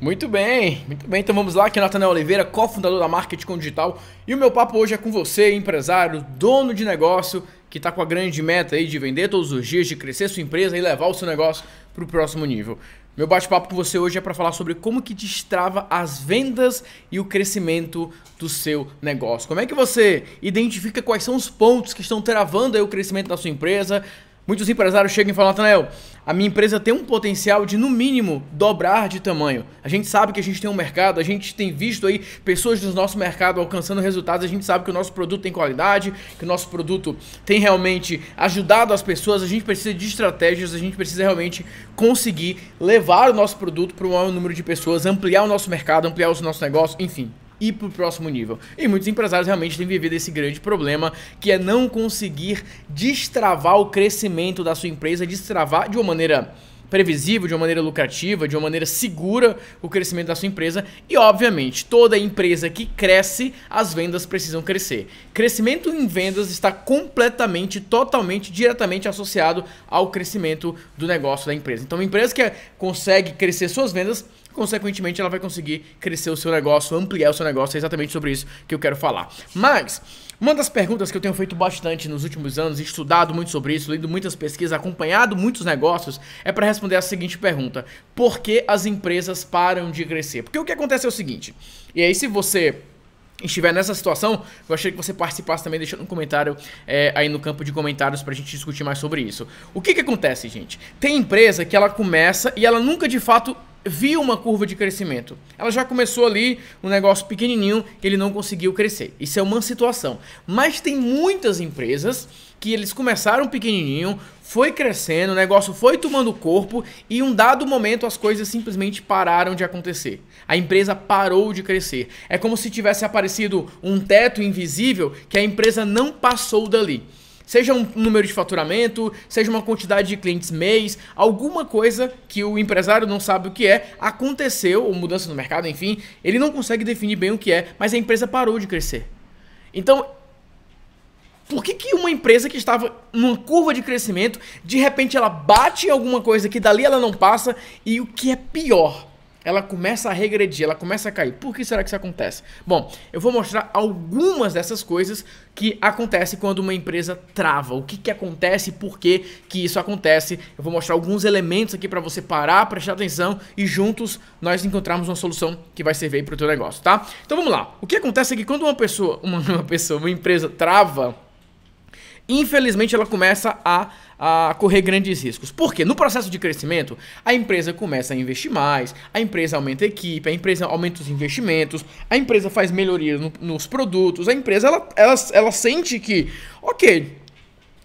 Muito bem, muito bem. Então vamos lá, aqui é Nathaniel Oliveira, cofundador da Marketing com Digital. E o meu papo hoje é com você, empresário, dono de negócio, que está com a grande meta aí de vender todos os dias, de crescer sua empresa e levar o seu negócio para o próximo nível. Meu bate-papo com você hoje é para falar sobre como que destrava as vendas e o crescimento do seu negócio. Como é que você identifica quais são os pontos que estão travando o crescimento da sua empresa, Muitos empresários chegam e falam, Nathanael, a minha empresa tem um potencial de, no mínimo, dobrar de tamanho. A gente sabe que a gente tem um mercado, a gente tem visto aí pessoas do nosso mercado alcançando resultados, a gente sabe que o nosso produto tem qualidade, que o nosso produto tem realmente ajudado as pessoas, a gente precisa de estratégias, a gente precisa realmente conseguir levar o nosso produto para o maior número de pessoas, ampliar o nosso mercado, ampliar os nossos negócios, enfim ir para o próximo nível. E muitos empresários realmente têm vivido esse grande problema, que é não conseguir destravar o crescimento da sua empresa, destravar de uma maneira previsível, de uma maneira lucrativa, de uma maneira segura o crescimento da sua empresa. E, obviamente, toda empresa que cresce, as vendas precisam crescer. Crescimento em vendas está completamente, totalmente, diretamente associado ao crescimento do negócio da empresa. Então, uma empresa que consegue crescer suas vendas, consequentemente ela vai conseguir crescer o seu negócio, ampliar o seu negócio, é exatamente sobre isso que eu quero falar. Mas, uma das perguntas que eu tenho feito bastante nos últimos anos, estudado muito sobre isso, lido muitas pesquisas, acompanhado muitos negócios, é para responder a seguinte pergunta: por que as empresas param de crescer? Porque o que acontece é o seguinte, e aí se você estiver nessa situação, eu achei que você participasse também deixando um comentário é, aí no campo de comentários pra gente discutir mais sobre isso. O que que acontece, gente? Tem empresa que ela começa e ela nunca de fato viu uma curva de crescimento. Ela já começou ali um negócio pequenininho, ele não conseguiu crescer. Isso é uma situação. Mas tem muitas empresas que eles começaram pequenininho, foi crescendo, o negócio foi tomando corpo e em um dado momento as coisas simplesmente pararam de acontecer. A empresa parou de crescer. É como se tivesse aparecido um teto invisível que a empresa não passou dali. Seja um número de faturamento, seja uma quantidade de clientes mês, alguma coisa que o empresário não sabe o que é, aconteceu, ou mudança no mercado, enfim, ele não consegue definir bem o que é, mas a empresa parou de crescer. Então, por que, que uma empresa que estava numa curva de crescimento, de repente ela bate em alguma coisa que dali ela não passa e o que é pior? ela começa a regredir, ela começa a cair. Por que será que isso acontece? Bom, eu vou mostrar algumas dessas coisas que acontecem quando uma empresa trava. O que, que acontece e por que, que isso acontece. Eu vou mostrar alguns elementos aqui para você parar, prestar atenção e juntos nós encontrarmos uma solução que vai servir para o teu negócio, tá? Então vamos lá. O que acontece é que quando uma pessoa, uma, uma pessoa, uma empresa trava infelizmente ela começa a a correr grandes riscos. Porque no processo de crescimento, a empresa começa a investir mais, a empresa aumenta a equipe, a empresa aumenta os investimentos, a empresa faz melhorias no, nos produtos, a empresa ela, ela, ela sente que, ok,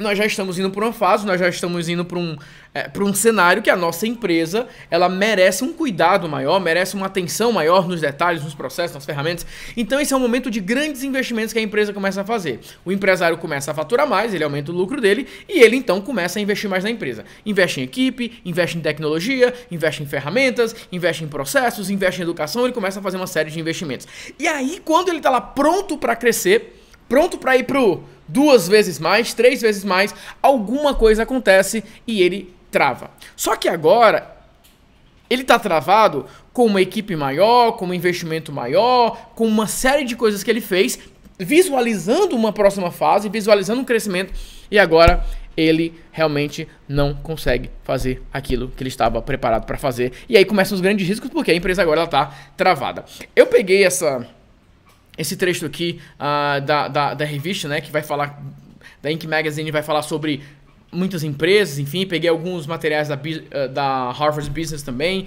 nós já estamos indo para uma fase, nós já estamos indo para um, é, para um cenário que a nossa empresa ela merece um cuidado maior, merece uma atenção maior nos detalhes, nos processos, nas ferramentas. Então esse é um momento de grandes investimentos que a empresa começa a fazer. O empresário começa a faturar mais, ele aumenta o lucro dele e ele então começa a investir mais na empresa. Investe em equipe, investe em tecnologia, investe em ferramentas, investe em processos, investe em educação, ele começa a fazer uma série de investimentos. E aí quando ele está lá pronto para crescer pronto para ir pro duas vezes mais, três vezes mais, alguma coisa acontece e ele trava. Só que agora ele está travado com uma equipe maior, com um investimento maior, com uma série de coisas que ele fez, visualizando uma próxima fase, visualizando um crescimento e agora ele realmente não consegue fazer aquilo que ele estava preparado para fazer. E aí começam os grandes riscos porque a empresa agora está travada. Eu peguei essa esse trecho aqui uh, da, da, da, revista, né, que vai falar, da Inc. Magazine vai falar sobre muitas empresas, enfim, peguei alguns materiais da, ah, da Harvard Business também,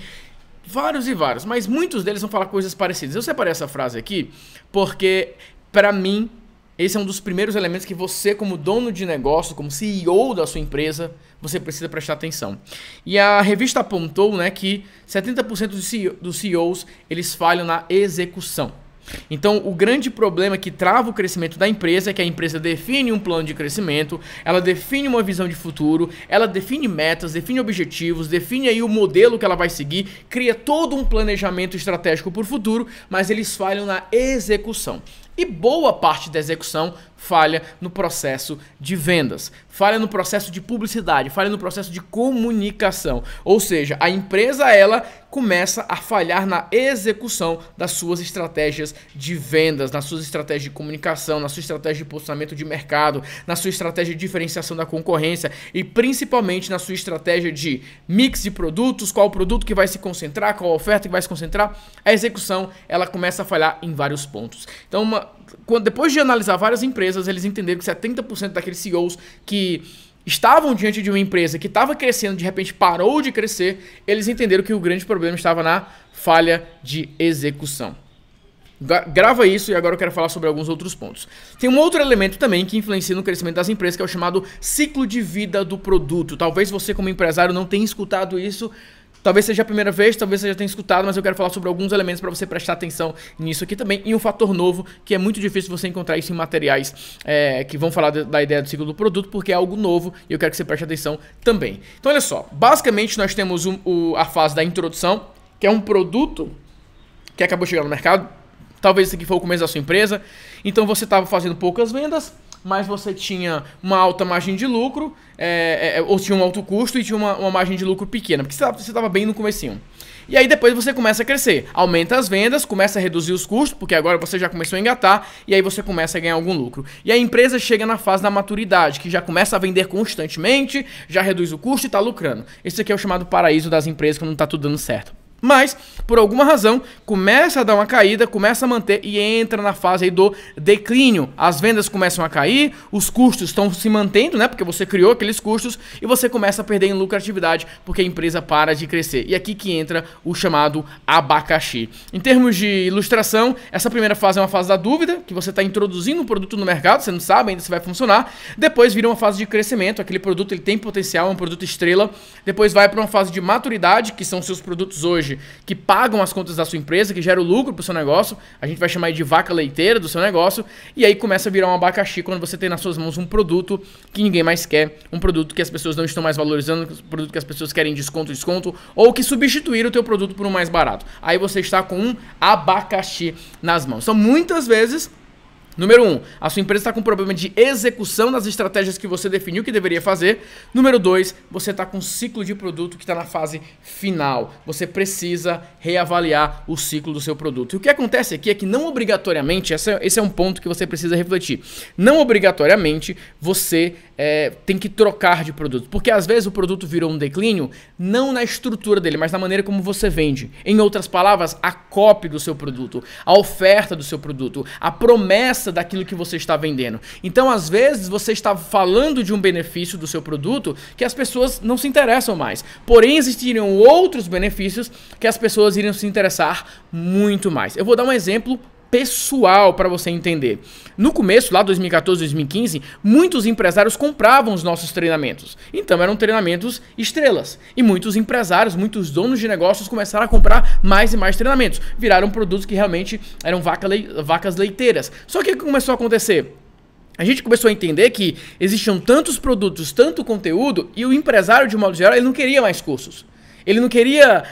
vários e vários, mas muitos deles vão falar coisas parecidas. Eu separei essa frase aqui porque, para mim, esse é um dos primeiros elementos que você, como dono de negócio, como CEO da sua empresa, você precisa prestar atenção. E a revista apontou né, que 70% dos CEOs eles falham na execução. Então, o grande problema que trava o crescimento da empresa é que a empresa define um plano de crescimento, ela define uma visão de futuro, ela define metas, define objetivos, define aí o modelo que ela vai seguir, cria todo um planejamento estratégico para o futuro, mas eles falham na execução. E boa parte da execução falha no processo de vendas, falha no processo de publicidade, falha no processo de comunicação. Ou seja, a empresa ela começa a falhar na execução das suas estratégias de vendas, nas suas estratégias de comunicação, na sua estratégia de posicionamento de mercado, na sua estratégia de diferenciação da concorrência e principalmente na sua estratégia de mix de produtos, qual produto que vai se concentrar, qual oferta que vai se concentrar. A execução ela começa a falhar em vários pontos. Então, uma, depois de analisar várias empresas empresas, eles entenderam que 70% daqueles CEOs que estavam diante de uma empresa que estava crescendo, de repente parou de crescer, eles entenderam que o grande problema estava na falha de execução. Grava isso e agora eu quero falar sobre alguns outros pontos. Tem um outro elemento também que influencia no crescimento das empresas, que é o chamado ciclo de vida do produto. Talvez você, como empresário, não tenha escutado isso Talvez seja a primeira vez, talvez você já tenha escutado, mas eu quero falar sobre alguns elementos para você prestar atenção nisso aqui também. E um fator novo, que é muito difícil você encontrar isso em materiais é, que vão falar de, da ideia do ciclo do produto, porque é algo novo e eu quero que você preste atenção também. Então, olha só. Basicamente, nós temos um, o, a fase da introdução, que é um produto que acabou chegando no mercado. Talvez esse aqui foi o começo da sua empresa. Então, você estava fazendo poucas vendas mas você tinha uma alta margem de lucro, é, é, é, ou tinha um alto custo e tinha uma, uma margem de lucro pequena, porque você estava bem no comecinho. E aí depois você começa a crescer, aumenta as vendas, começa a reduzir os custos, porque agora você já começou a engatar, e aí você começa a ganhar algum lucro. E a empresa chega na fase da maturidade, que já começa a vender constantemente, já reduz o custo e está lucrando. Esse aqui é o chamado paraíso das empresas quando não está tudo dando certo. Mas, por alguma razão, começa a dar uma caída, começa a manter e entra na fase do declínio. As vendas começam a cair, os custos estão se mantendo, né? Porque você criou aqueles custos e você começa a perder em lucratividade porque a empresa para de crescer. E aqui que entra o chamado abacaxi. Em termos de ilustração, essa primeira fase é uma fase da dúvida, que você está introduzindo um produto no mercado, você não sabe ainda se vai funcionar. Depois vira uma fase de crescimento, aquele produto ele tem potencial, é um produto estrela. Depois vai para uma fase de maturidade, que são seus produtos hoje hoje que pagam as contas da sua empresa, que gera o lucro pro seu negócio, a gente vai chamar de vaca leiteira do seu negócio, e aí começa a virar um abacaxi quando você tem nas suas mãos um produto que ninguém mais quer, um produto que as pessoas não estão mais valorizando, um produto que as pessoas querem desconto, desconto, ou que substituir o teu produto por um mais barato. Aí você está com um abacaxi nas mãos. São então, muitas vezes Número 1, um, a sua empresa está com problema de execução das estratégias que você definiu que deveria fazer. Número 2, você está com um ciclo de produto que está na fase final. Você precisa reavaliar o ciclo do seu produto. E o que acontece aqui é que não obrigatoriamente, esse é um ponto que você precisa refletir, não obrigatoriamente você é, tem que trocar de produto. Porque às vezes o produto virou um declínio, não na estrutura dele, mas na maneira como você vende. Em outras palavras, a cópia do seu produto, a oferta do seu produto, a promessa daquilo que você está vendendo. Então, às vezes, você está falando de um benefício do seu produto que as pessoas não se interessam mais. Porém, existiriam outros benefícios que as pessoas iriam se interessar muito mais. Eu vou dar um exemplo pessoal para você entender. No começo, lá 2014, 2015, muitos empresários compravam os nossos treinamentos. Então eram treinamentos estrelas. E muitos empresários, muitos donos de negócios começaram a comprar mais e mais treinamentos. Viraram produtos que realmente eram vaca vacas leiteiras. Só que o que começou a acontecer? A gente começou a entender que existiam tantos produtos, tanto conteúdo, e o empresário, de modo geral, ele não queria mais cursos. Ele não queria,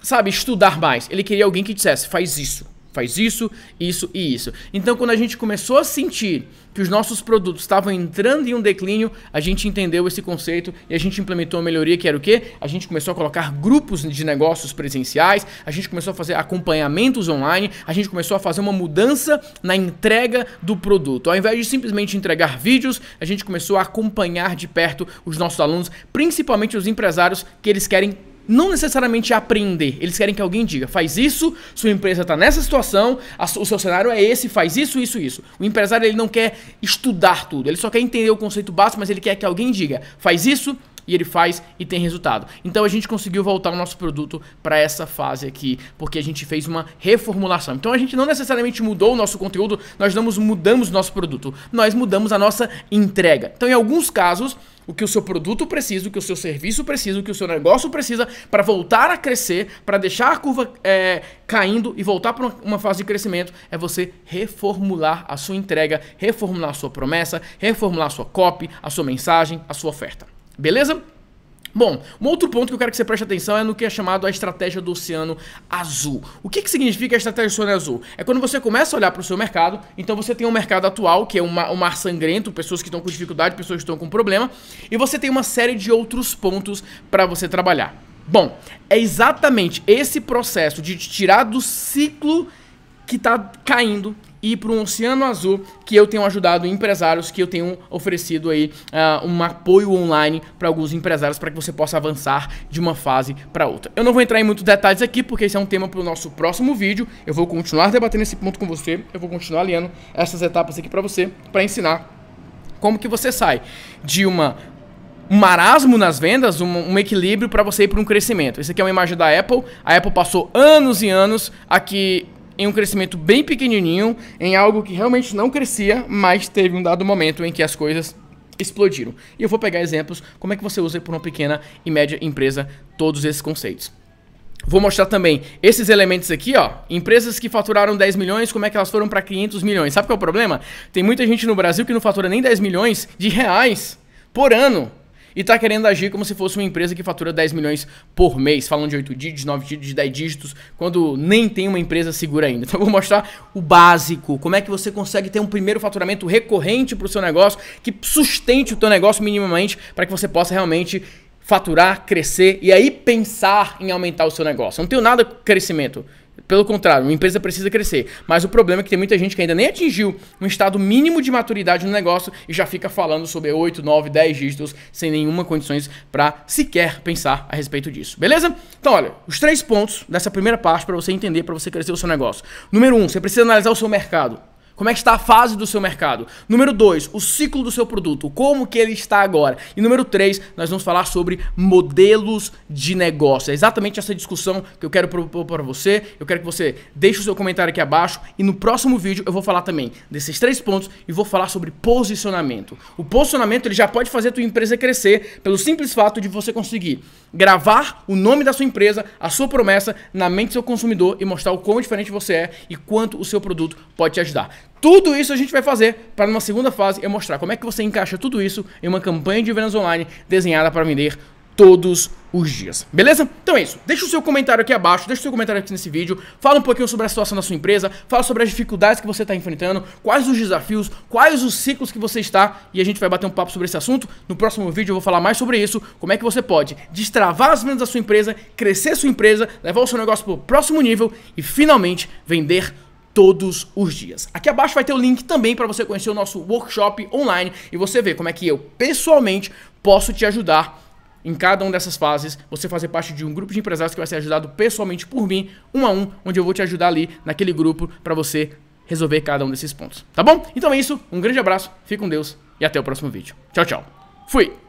sabe, estudar mais. Ele queria alguém que dissesse, faz isso faz isso, isso e isso. Então, quando a gente começou a sentir que os nossos produtos estavam entrando em um declínio, a gente entendeu esse conceito e a gente implementou uma melhoria que era o quê? A gente começou a colocar grupos de negócios presenciais, a gente começou a fazer acompanhamentos online, a gente começou a fazer uma mudança na entrega do produto. Ao invés de simplesmente entregar vídeos, a gente começou a acompanhar de perto os nossos alunos, principalmente os empresários que eles querem não necessariamente aprender. Eles querem que alguém diga: faz isso, sua empresa está nessa situação, a, o seu cenário é esse, faz isso, isso, isso. O empresário ele não quer estudar tudo, ele só quer entender o conceito básico, mas ele quer que alguém diga: faz isso. E ele faz e tem resultado. Então a gente conseguiu voltar o nosso produto para essa fase aqui, porque a gente fez uma reformulação. Então a gente não necessariamente mudou o nosso conteúdo, nós não mudamos o nosso produto, nós mudamos a nossa entrega. Então, em alguns casos, o que o seu produto precisa, o que o seu serviço precisa, o que o seu negócio precisa para voltar a crescer, para deixar a curva é, caindo e voltar para uma fase de crescimento, é você reformular a sua entrega, reformular a sua promessa, reformular a sua copy, a sua mensagem, a sua oferta. Beleza? Bom, um outro ponto que eu quero que você preste atenção é no que é chamado a estratégia do oceano azul. O que, que significa a estratégia do oceano azul? É quando você começa a olhar para o seu mercado, então você tem um mercado atual, que é o um mar sangrento, pessoas que estão com dificuldade, pessoas que estão com problema, e você tem uma série de outros pontos para você trabalhar. Bom, é exatamente esse processo de tirar do ciclo que está caindo e para o Oceano Azul, que eu tenho ajudado empresários, que eu tenho oferecido aí uh, um apoio online para alguns empresários para que você possa avançar de uma fase para outra. Eu não vou entrar em muitos detalhes aqui, porque esse é um tema para o nosso próximo vídeo. Eu vou continuar debatendo esse ponto com você, eu vou continuar alinhando essas etapas aqui para você, para ensinar como que você sai de uma um marasmo nas vendas, um, um equilíbrio para você ir para um crescimento. Esse aqui é uma imagem da Apple. A Apple passou anos e anos aqui em um crescimento bem pequenininho, em algo que realmente não crescia, mas teve um dado momento em que as coisas explodiram. E eu vou pegar exemplos como é que você usa por uma pequena e média empresa todos esses conceitos. Vou mostrar também esses elementos aqui, ó. Empresas que faturaram 10 milhões, como é que elas foram para 500 milhões? Sabe qual é o problema? Tem muita gente no Brasil que não fatura nem 10 milhões de reais por ano e está querendo agir como se fosse uma empresa que fatura 10 milhões por mês, falando de 8 dígitos, 9 dígitos, 10 dígitos, quando nem tem uma empresa segura ainda. Então eu vou mostrar o básico, como é que você consegue ter um primeiro faturamento recorrente para o seu negócio, que sustente o teu negócio minimamente para que você possa realmente faturar, crescer e aí pensar em aumentar o seu negócio. Eu não tenho nada com crescimento. Pelo contrário, uma empresa precisa crescer. Mas o problema é que tem muita gente que ainda nem atingiu um estado mínimo de maturidade no negócio e já fica falando sobre 8, 9, 10 dígitos sem nenhuma condições para sequer pensar a respeito disso. Beleza? Então, olha, os três pontos dessa primeira parte para você entender, para você crescer o seu negócio. Número um, você precisa analisar o seu mercado. Como é que está a fase do seu mercado? Número 2, o ciclo do seu produto, como que ele está agora? E número 3, nós vamos falar sobre modelos de negócio. É exatamente essa discussão que eu quero propor para você. Eu quero que você deixe o seu comentário aqui abaixo e no próximo vídeo eu vou falar também desses três pontos e vou falar sobre posicionamento. O posicionamento ele já pode fazer a tua empresa crescer pelo simples fato de você conseguir gravar o nome da sua empresa, a sua promessa na mente do seu consumidor e mostrar o quão diferente você é e quanto o seu produto pode te ajudar. Tudo isso a gente vai fazer para numa segunda fase eu mostrar como é que você encaixa tudo isso em uma campanha de vendas online desenhada para vender todos os dias, beleza? Então é isso, deixa o seu comentário aqui abaixo, deixa o seu comentário aqui nesse vídeo, fala um pouquinho sobre a situação da sua empresa, fala sobre as dificuldades que você está enfrentando, quais os desafios, quais os ciclos que você está e a gente vai bater um papo sobre esse assunto. No próximo vídeo eu vou falar mais sobre isso, como é que você pode destravar as vendas da sua empresa, crescer sua empresa, levar o seu negócio para o próximo nível e finalmente vender todos os dias. Aqui abaixo vai ter o link também para você conhecer o nosso workshop online e você ver como é que eu pessoalmente posso te ajudar em cada uma dessas fases, você fazer parte de um grupo de empresários que vai ser ajudado pessoalmente por mim, um a um, onde eu vou te ajudar ali naquele grupo para você resolver cada um desses pontos. Tá bom? Então é isso, um grande abraço, fique com Deus e até o próximo vídeo. Tchau, tchau. Fui!